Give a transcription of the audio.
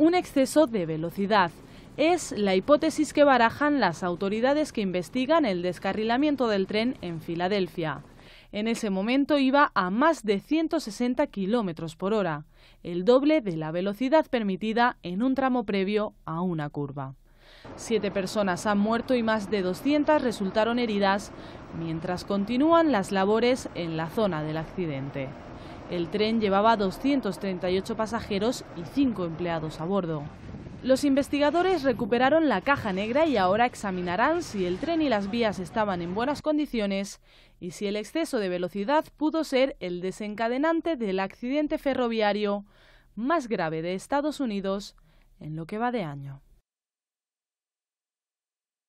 un exceso de velocidad. Es la hipótesis que barajan las autoridades que investigan el descarrilamiento del tren en Filadelfia. En ese momento iba a más de 160 kilómetros por hora, el doble de la velocidad permitida en un tramo previo a una curva. Siete personas han muerto y más de 200 resultaron heridas mientras continúan las labores en la zona del accidente. El tren llevaba 238 pasajeros y 5 empleados a bordo. Los investigadores recuperaron la caja negra y ahora examinarán si el tren y las vías estaban en buenas condiciones y si el exceso de velocidad pudo ser el desencadenante del accidente ferroviario más grave de Estados Unidos en lo que va de año.